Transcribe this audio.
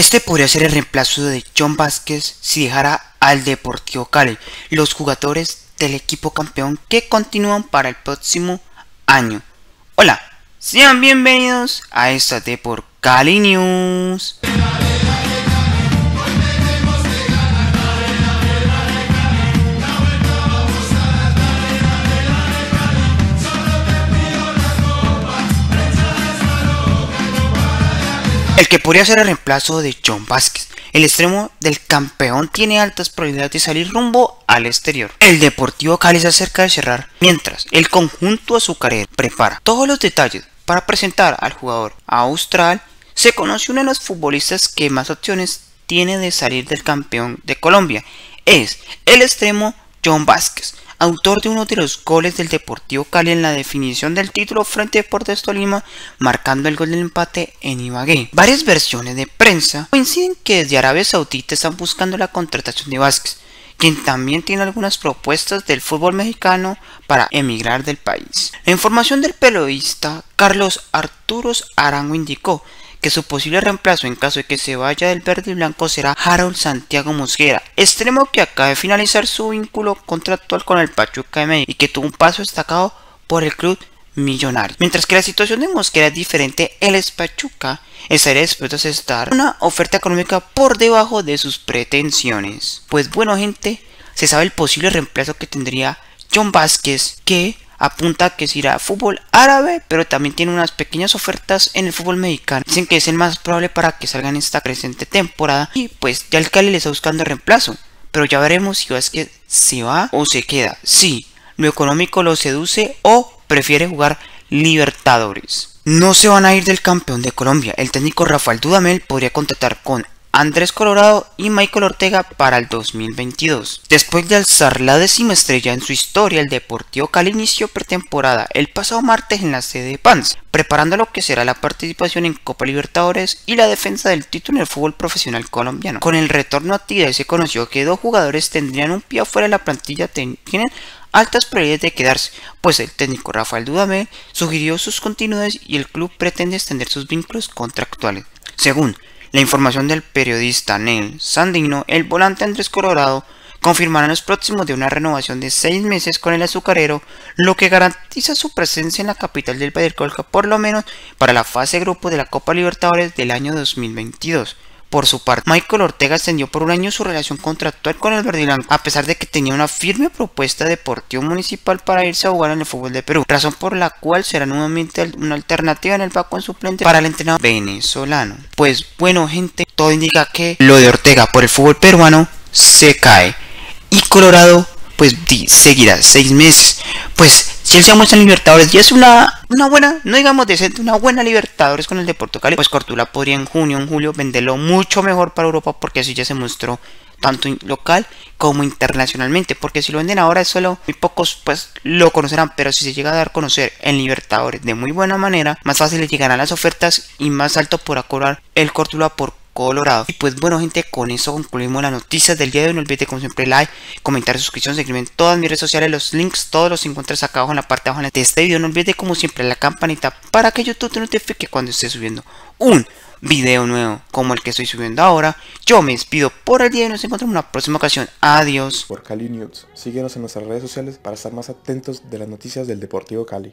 Este podría ser el reemplazo de John Vázquez si dejara al Deportivo Cali. Los jugadores del equipo campeón que continúan para el próximo año. Hola, sean bienvenidos a esta Deportivo Cali News. el que podría ser el reemplazo de John Vázquez. El extremo del campeón tiene altas probabilidades de salir rumbo al exterior. El Deportivo Cali se acerca de cerrar, mientras el conjunto azucarero prepara todos los detalles para presentar al jugador austral. Se conoce uno de los futbolistas que más opciones tiene de salir del campeón de Colombia. Es el extremo John Vázquez autor de uno de los goles del Deportivo Cali en la definición del título frente a Deportes Tolima, marcando el gol del empate en Ibagué. Varias versiones de prensa coinciden que desde Arabia Saudita están buscando la contratación de Vázquez, quien también tiene algunas propuestas del fútbol mexicano para emigrar del país. La información del periodista Carlos Arturos Arango indicó que su posible reemplazo en caso de que se vaya del verde y blanco será Harold Santiago Mosquera, extremo que acaba de finalizar su vínculo contractual con el Pachuca M y que tuvo un paso destacado por el club millonario. Mientras que la situación de Mosquera es diferente, el Pachuca, estaría dispuesto a aceptar una oferta económica por debajo de sus pretensiones. Pues bueno gente, se sabe el posible reemplazo que tendría John Vázquez, que apunta que se irá a fútbol árabe, pero también tiene unas pequeñas ofertas en el fútbol mexicano. Dicen que es el más probable para que en esta creciente temporada y pues ya el Cali le está buscando reemplazo. Pero ya veremos si que se va o se queda. Si lo económico lo seduce o prefiere jugar Libertadores. No se van a ir del campeón de Colombia. El técnico Rafael Dudamel podría contratar con Andrés Colorado y Michael Ortega para el 2022. Después de alzar la décima estrella en su historia, el Deportivo Cali inició pretemporada el pasado martes en la sede de Pans, preparando lo que será la participación en Copa Libertadores y la defensa del título en el fútbol profesional colombiano. Con el retorno a actividad se conoció que dos jugadores tendrían un pie afuera de la plantilla, tienen altas prioridades de quedarse, pues el técnico Rafael Dudamel sugirió sus continuidades y el club pretende extender sus vínculos contractuales. Según la información del periodista Nel Sandino, el volante Andrés Colorado, confirmará en los próximos de una renovación de seis meses con el azucarero, lo que garantiza su presencia en la capital del Colca por lo menos para la fase grupo de la Copa Libertadores del año 2022. Por su parte, Michael Ortega extendió por un año su relación contractual con el verdilán, a pesar de que tenía una firme propuesta deportivo municipal para irse a jugar en el fútbol de Perú, razón por la cual será nuevamente una alternativa en el Paco en suplente para el entrenador venezolano. Pues bueno, gente, todo indica que lo de Ortega por el fútbol peruano se cae. Y Colorado, pues seguirá seis meses. Pues si él se muestra en Libertadores ya es una una buena, no digamos decente, una buena Libertadores con el de Portugal. Pues Cortula podría en junio, en julio venderlo mucho mejor para Europa porque así ya se mostró tanto local como internacionalmente, porque si lo venden ahora es solo muy pocos pues lo conocerán, pero si se llega a dar a conocer en Libertadores de muy buena manera, más fácil le llegarán las ofertas y más alto podrá cobrar el Cortula por Colorado. Y pues bueno gente, con eso concluimos las noticias del día de hoy. No olvides como siempre like, comentar, suscripción, seguirme en todas mis redes sociales. Los links todos los encuentras acá abajo en la parte de abajo de este video. No olvides como siempre la campanita para que YouTube te notifique cuando esté subiendo un video nuevo como el que estoy subiendo ahora. Yo me despido por el día y nos encontramos en una próxima ocasión. Adiós. Por Cali News, síguenos en nuestras redes sociales para estar más atentos de las noticias del Deportivo Cali.